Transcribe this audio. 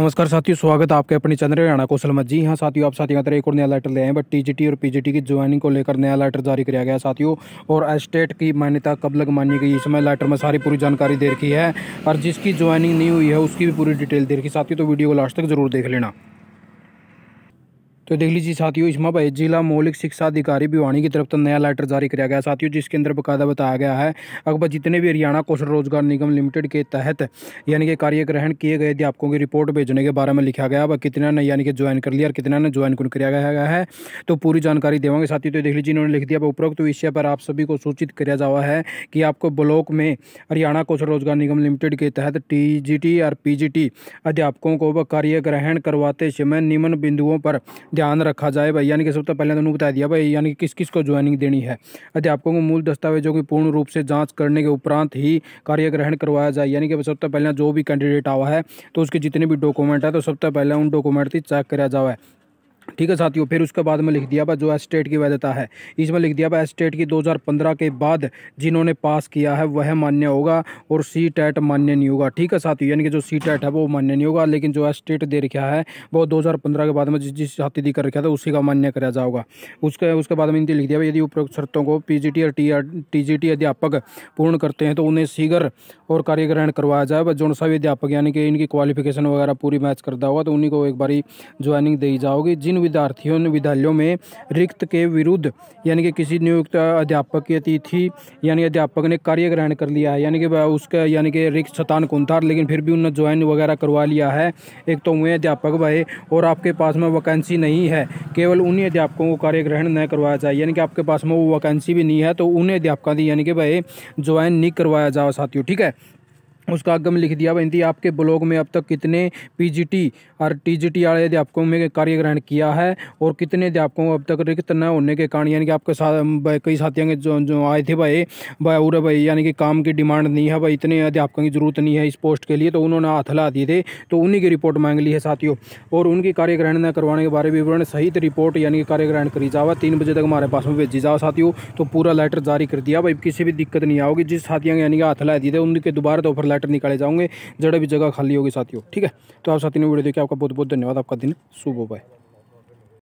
नमस्कार साथियों स्वागत है आपके अपने चंद्र हरियाणा कौशल मत जी हाँ साथियों आप साथियों तरह एक और नया लेटर ले आए बट टीजीटी और पीजीटी की ज्वाइनिंग को लेकर नया लेटर जारी किया गया साथियों और एस्टेट की मान्यता कब लग मानी गई इसमें लेटर में सारी पूरी जानकारी दे रखी है और जिसकी ज्वाइनिंग नहीं हुई है उसकी भी पूरी डिटेल दे रखी साथियों तो वीडियो को लास्ट तक जरूर देख लेना तो देख लीजिए साथियों इसमें भाई जिला मौलिक शिक्षा अधिकारी भिवानी की तरफ से नया लेटर जारी किया गया साथियों जिसके अंदर बकायदा बताया गया है अकबर जितने भी हरियाणा कौशल रोजगार निगम लिमिटेड के तहत यानी कि कार्य ग्रहण किए गए अध्यापकों की रिपोर्ट भेजने के बारे में लिखा गया अब कितना ने यानी कि ज्वाइन कर लिया और कितना ने ज्वाइन किया गया है तो पूरी जानकारी देवेंगे साथियों तो देख लीजिए इन्होंने लिख दिया उपरोक्त विषय पर आप सभी को सूचित किया जा है कि आपको ब्लॉक में हरियाणा कौशल रोजगार निगम लिमिटेड के तहत टी और पी अध्यापकों को कार्य ग्रहण करवाते समय निम्न बिंदुओं पर ध्यान रखा जाए भाई यानी कि सबसे पहले तो बता दिया भाई यानी कि किस किस को ज्वाइनिंग देनी है अध्यापकों को मूल दस्तावेजों की पूर्ण रूप से जाँच करने के उपरांत ही कार्य ग्रहण करवाया जाए यानी कि सबसे पहले जो भी कैंडिडेट आवा है तो उसके जितने भी डॉक्यूमेंट है तो सबसे पहले उन डॉक्यूमेंट की चेक कराया जाए ठीक है साथियों फिर उसके बाद में लिख दिया बा जो एस्टेट की वैधता है इसमें लिख दिया बा एस्टेट की 2015 के बाद जिन्होंने पास किया है वह मान्य होगा और सी टैट मान्य नहीं होगा ठीक है साथियों यानी कि जो सी टैट है वो मान्य नहीं होगा लेकिन जो एस्टेट दे रखा है वो 2015 के बाद में जिस जिस साथी दी कर रखा था तो उसी का मान्य कराया जाओगा उसके उसके बाद में इनती लिख दिया यदि उपयुक्त शर्तों को पी जी टी टी अध्यापक पूर्ण करते हैं तो उन्हें सीगर और कार्य ग्रहण करवाया जाए जो सा भी अध्यापक यानी कि इनकी क्वालिफिकेशन वगैरह पूरी मैच करता होगा तो उन्हीं को एक बारी ज्वाइनिंग दी जाओगी जिन विद्यार्थियों विद्यालयों में रिक्त के विरुद्ध यानी कि किसी नियुक्त अध्यापक की अतिथि यानी अध्यापक ने कार्य ग्रहण कर लिया है यानी कि उसका यानी कि रिक्त स्थान कौन था लेकिन फिर भी उन्होंने ज्वाइन वगैरह करवा लिया है एक तो हुए अध्यापक भाई और आपके पास में वैकेंसी नहीं है केवल उन्हीं अध्यापकों को कार्य ग्रहण न करवाया जाए यानी कि आपके पास में वो वैकेंसी भी नहीं है तो उन्हें अध्यापक दी यानी कि भाई ज्वाइन नहीं करवाया जाओ साथियों ठीक है उसका आगे में लिख दिया बंदी आपके ब्लॉग में अब तक कितने पीजीटी और टीजीटी वाले अध्यापकों में कार्य ग्रहण किया है और कितने अध्यापकों को अब तक रिक्त न होने के कारण यानी कि आपके साथ कई साथियों के जो जो आए थे भाई भाई और भाई यानी कि काम की डिमांड नहीं है भाई इतने अध्यापकों की जरूरत नहीं है इस पोस्ट के लिए तो उन्होंने हाथ ला दिए थे तो उन्हीं की रिपोर्ट मांग ली है साथियों और उनकी कार्य ग्रहण न करवाने के बारे में विवरण सहित रिपोर्ट यानी कि कार्य ग्रहण करी जावा तीन बजे तक हमारे पास में भेजी जाओ साथियों तो पूरा लेटर जारी कर दिया भाई किसी भी दिक्कत नहीं आओगी जिस साथियों यानी कि हाथ ला दिए थे उनके दोबारा तो ऑफर लेटर फाइटर निकाले जाऊंगे जड़े भी जगह खाली होगी साथियों ठीक है तो आप साथियों ने वीडियो देखिए आपका बहुत बहुत धन्यवाद आपका दिन शुभ हो पाए